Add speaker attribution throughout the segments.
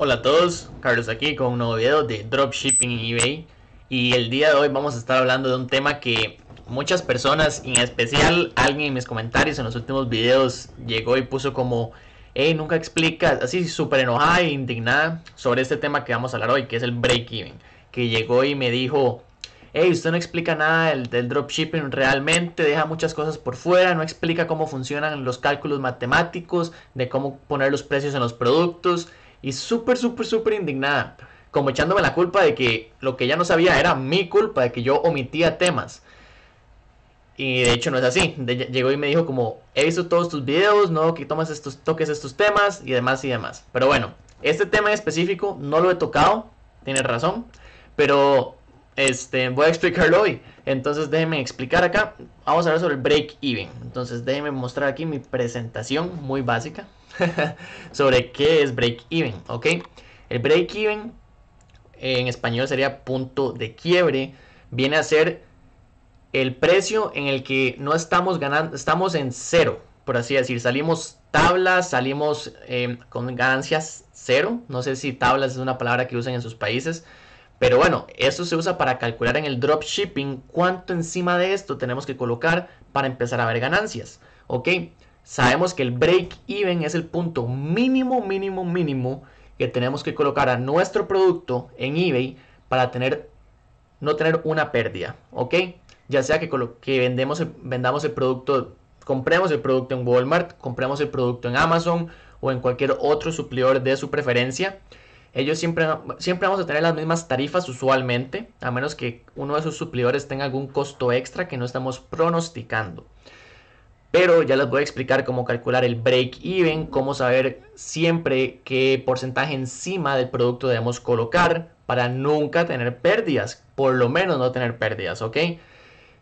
Speaker 1: Hola a todos, Carlos aquí con un nuevo video de Dropshipping en eBay y el día de hoy vamos a estar hablando de un tema que muchas personas, en especial alguien en mis comentarios en los últimos videos llegó y puso como hey, nunca explicas, así súper enojada e indignada sobre este tema que vamos a hablar hoy que es el break-even que llegó y me dijo hey, usted no explica nada del, dropshipping realmente, deja muchas cosas por fuera, no explica cómo funcionan los cálculos matemáticos, de cómo poner los precios en los productos, y súper, súper, súper indignada, como echándome la culpa de que lo que ya no sabía era mi culpa, de que yo omitía temas. Y de hecho no es así. llegó y me dijo como, he visto todos tus videos, no que tomas estos, toques estos temas y demás y demás. Pero bueno, este tema en específico no lo he tocado, tienes razón, pero este, voy a explicarlo hoy. Entonces déjenme explicar acá. Vamos a hablar sobre el break even. Entonces déjenme mostrar aquí mi presentación muy básica. sobre qué es break-even, ¿ok? El break-even en español sería punto de quiebre, viene a ser el precio en el que no estamos ganando, estamos en cero, por así decir, salimos tablas, salimos em, con ganancias cero, no sé si tablas es una palabra que usan en sus países, pero bueno, esto se usa para calcular en el dropshipping cuánto encima de esto tenemos que colocar para empezar a ver ganancias, ¿ok? Sabemos que el break-even es el punto mínimo, mínimo, mínimo que tenemos que colocar a nuestro producto en eBay para tener, no tener una pérdida, ¿ok? Ya sea que, vendemos vendamos el producto, compremos el producto en Walmart, compremos el producto en Amazon o en cualquier otro suplidor de su preferencia. Ellos siempre, siempre vamos a tener las mismas tarifas usualmente, a menos que uno de sus suplidores tenga algún costo extra que no estamos pronosticando pero ya les voy a explicar cómo calcular el break-even, cómo saber siempre qué porcentaje encima del producto debemos colocar para nunca tener pérdidas, por lo menos no tener pérdidas, ¿ok?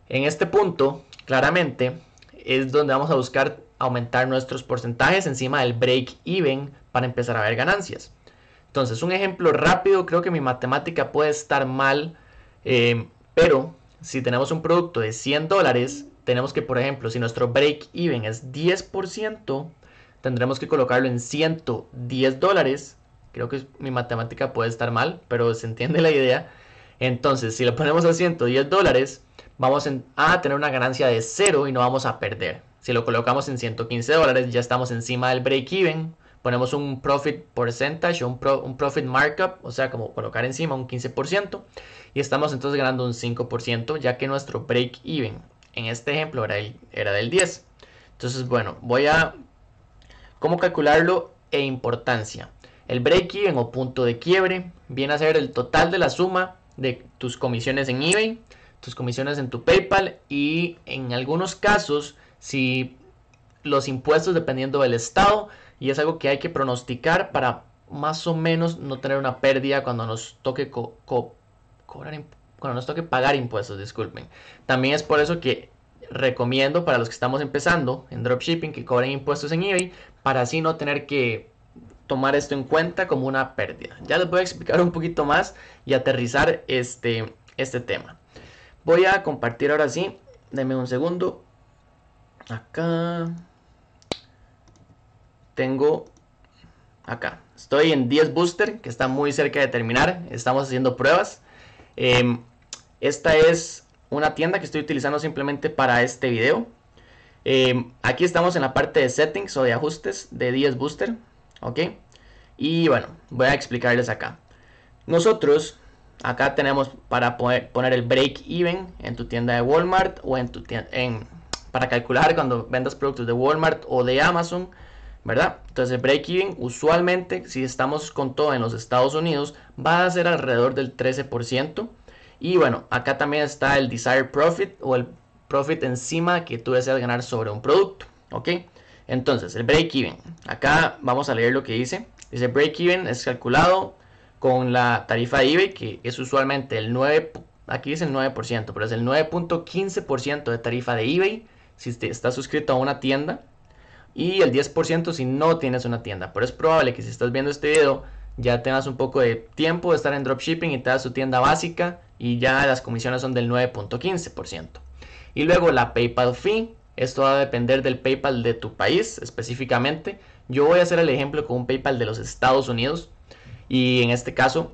Speaker 1: En este punto, claramente, es donde vamos a buscar aumentar nuestros porcentajes encima del break-even para empezar a ver ganancias. Entonces, un ejemplo rápido, creo que mi matemática puede estar mal, eh, pero si tenemos un producto de 100 dólares, tenemos que, por ejemplo, si nuestro break-even es 10%, tendremos que colocarlo en 110 dólares. Creo que mi matemática puede estar mal, pero se entiende la idea. Entonces, si lo ponemos a 110 dólares, vamos a tener una ganancia de 0 y no vamos a perder. Si lo colocamos en 115 dólares, ya estamos encima del break-even. Ponemos un profit percentage o un, un profit markup, o sea, como colocar encima un 15%. Y estamos entonces ganando un 5%, ya que nuestro break-even en este ejemplo era, era del 10. Entonces, bueno, voy a cómo calcularlo e importancia. El break-even o punto de quiebre viene a ser el total de la suma de tus comisiones en eBay, tus comisiones en tu PayPal y en algunos casos, si los impuestos dependiendo del estado, y es algo que hay que pronosticar para más o menos no tener una pérdida cuando nos toque cobrar impuestos no nos toque pagar impuestos, disculpen. También es por eso que recomiendo para los que estamos empezando en dropshipping que cobren impuestos en eBay para así no tener que tomar esto en cuenta como una pérdida. Ya les voy a explicar un poquito más y aterrizar este, este tema. Voy a compartir ahora sí, denme un segundo. Acá tengo acá. Estoy en 10 booster que está muy cerca de terminar. Estamos haciendo pruebas. Em, esta es una tienda que estoy utilizando simplemente para este video. Em, aquí estamos en la parte de settings o de ajustes de 10 Booster. ¿Ok? Y bueno, voy a explicarles acá. Nosotros acá tenemos para poner el break even en tu tienda de Walmart o en tu tienda, para calcular cuando vendas productos de Walmart o de Amazon, ¿verdad? Entonces el break even usualmente si estamos con todo en los Estados Unidos va a ser alrededor del 13%. Y bueno, acá también está el desired profit o el profit encima que tú deseas ganar sobre un producto. ¿Ok? Entonces, el break even. Acá vamos a leer lo que dice. Dice break even es calculado con la tarifa de eBay que es usualmente el 9, aquí dice el 9%, pero es el 9.15% de tarifa de eBay si estás suscrito a una tienda y el 10% si no tienes una tienda. Pero es probable que si estás viendo este video ya tengas un poco de tiempo de estar en dropshipping y te das tienda básica y ya las comisiones son del 9.15%. Y luego la PayPal fee, esto va a depender del PayPal de tu país específicamente. Yo voy a hacer el ejemplo con un PayPal de los Estados Unidos y en este caso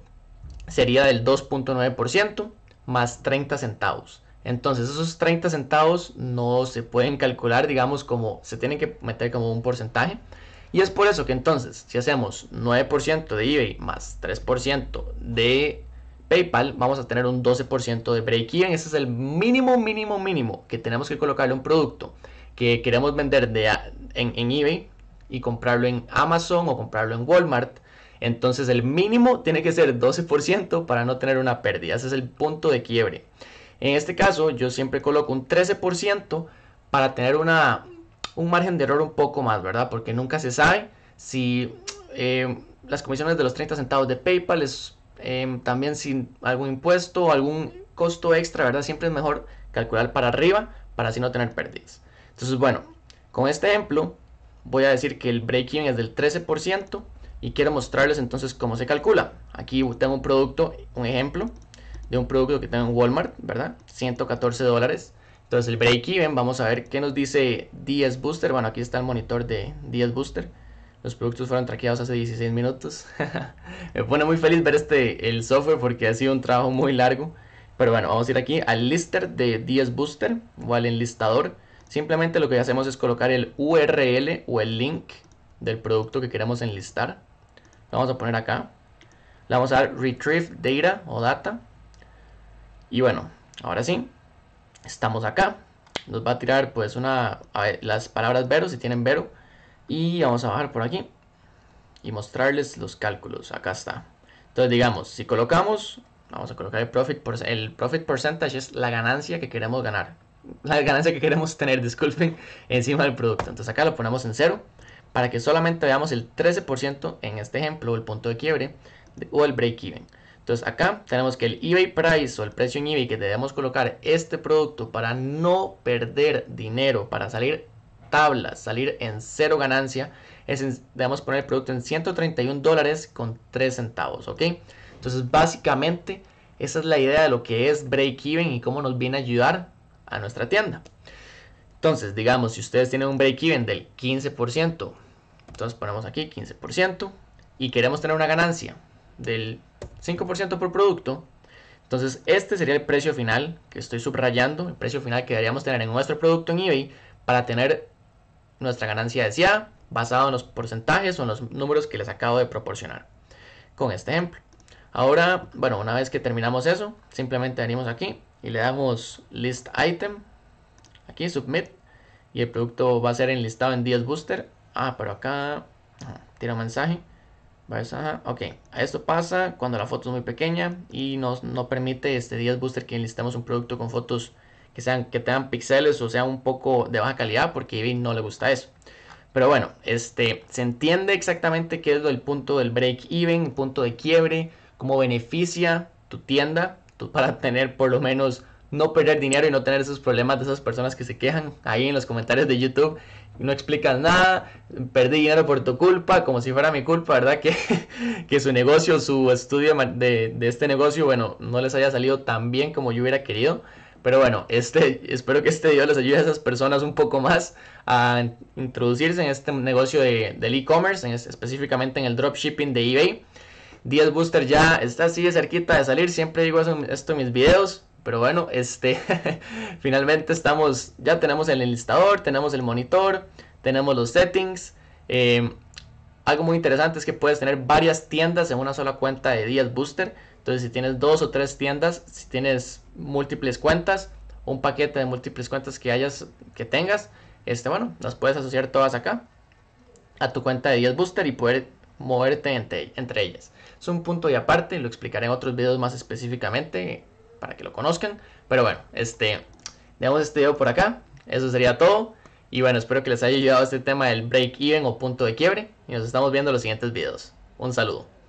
Speaker 1: sería del 2.9% más 30 centavos. Entonces esos 30 centavos no se pueden calcular, digamos, como se tienen que meter como un porcentaje, y es por eso que entonces, si hacemos 9% de eBay más 3% de PayPal, vamos a tener un 12% de break-even. Ese es el mínimo, mínimo, mínimo que tenemos que colocarle un producto que queremos vender de, en, en eBay y comprarlo en Amazon o comprarlo en Walmart. Entonces el mínimo tiene que ser 12% para no tener una pérdida. Ese es el punto de quiebre. En este caso yo siempre coloco un 13% para tener una, un margen de error un poco más, ¿verdad? Porque nunca se sabe si em, las comisiones de los 30 centavos de PayPal es em, también sin algún impuesto o algún costo extra, ¿verdad? Siempre es mejor calcular para arriba para así no tener pérdidas. Entonces, bueno, con este ejemplo voy a decir que el break in es del 13% y quiero mostrarles entonces cómo se calcula. Aquí tengo un producto, un ejemplo de un producto que tengo en Walmart, ¿verdad? 114 dólares. Entonces el break-even, vamos a ver qué nos dice DS Booster. Bueno, aquí está el monitor de 10 Booster. Los productos fueron traqueados hace 16 minutos. Me pone muy feliz ver este, el software porque ha sido un trabajo muy largo. Pero bueno, vamos a ir aquí al lister de 10 Booster o al enlistador. Simplemente lo que hacemos es colocar el URL o el link del producto que queremos enlistar. Lo vamos a poner acá. Le vamos a dar Retrieve Data o Data. Y bueno, ahora sí, estamos acá, nos va a tirar pues una, ver, las palabras Vero, si tienen Vero, y vamos a bajar por aquí y mostrarles los cálculos, acá está. Entonces digamos, si colocamos, vamos a colocar el profit, el profit percentage es la ganancia que queremos ganar, la ganancia que queremos tener, disculpen, encima del producto. Entonces acá lo ponemos en cero para que solamente veamos el 13% en este ejemplo, el punto de quiebre o el break even. Entonces acá tenemos que el eBay price o el precio en eBay que debemos colocar este producto para no perder dinero, para salir tablas, salir en cero ganancia, es debemos poner el producto en 131 dólares con 3 centavos, ¿ok? Entonces básicamente esa es la idea de lo que es break even y cómo nos viene a ayudar a nuestra tienda. Entonces, digamos, si ustedes tienen un break-even del 15%, entonces ponemos aquí 15%, y queremos tener una ganancia del 5% por producto. Entonces este sería el precio final que estoy subrayando, el precio final que deberíamos tener en nuestro producto en eBay para tener nuestra ganancia deseada basado en los porcentajes o en los números que les acabo de proporcionar con este ejemplo. Ahora, bueno, una vez que terminamos eso, simplemente venimos aquí y le damos list item, aquí submit, y el producto va a ser enlistado en 10 booster. Ah, pero acá, tira un mensaje. Ok, Ajá, ok. Esto pasa cuando la foto es muy pequeña y nos, no permite este 10 Booster que necesitamos un producto con fotos que, sean, que tengan píxeles o sea un poco de baja calidad porque a no le gusta eso. Pero bueno, este, se entiende exactamente qué es el punto del break-even, punto de quiebre, cómo beneficia tu tienda para tener por lo menos no perder dinero y no tener esos problemas de esas personas que se quejan ahí en los comentarios de YouTube. No explican nada, perdí dinero por tu culpa, como si fuera mi culpa, ¿verdad? Que, que su negocio, su estudio de, este negocio, bueno, no les haya salido tan bien como yo hubiera querido. Pero bueno, este, espero que este video les ayude a esas personas un poco más a introducirse en este negocio del e-commerce, específicamente en el dropshipping de eBay. 10 Booster ya está así de cerquita de salir, siempre digo esto en mis videos. Pero bueno, este, finalmente estamos, ya tenemos el enlistador, tenemos el monitor, tenemos los settings. Em, algo muy interesante es que puedes tener varias tiendas en una sola cuenta de 10 Booster. Entonces, si tienes dos o tres tiendas, si tienes múltiples cuentas, un paquete de múltiples cuentas que hayas, que tengas, este, bueno, las puedes asociar todas acá a tu cuenta de 10 Booster y poder moverte entre, ellas. Es un punto de aparte, lo explicaré en otros videos más específicamente para que lo conozcan. Pero bueno, este, dejamos este video por acá. Eso sería todo. Y bueno, espero que les haya ayudado este tema del break-even o punto de quiebre. Y nos estamos viendo en los siguientes videos. Un saludo.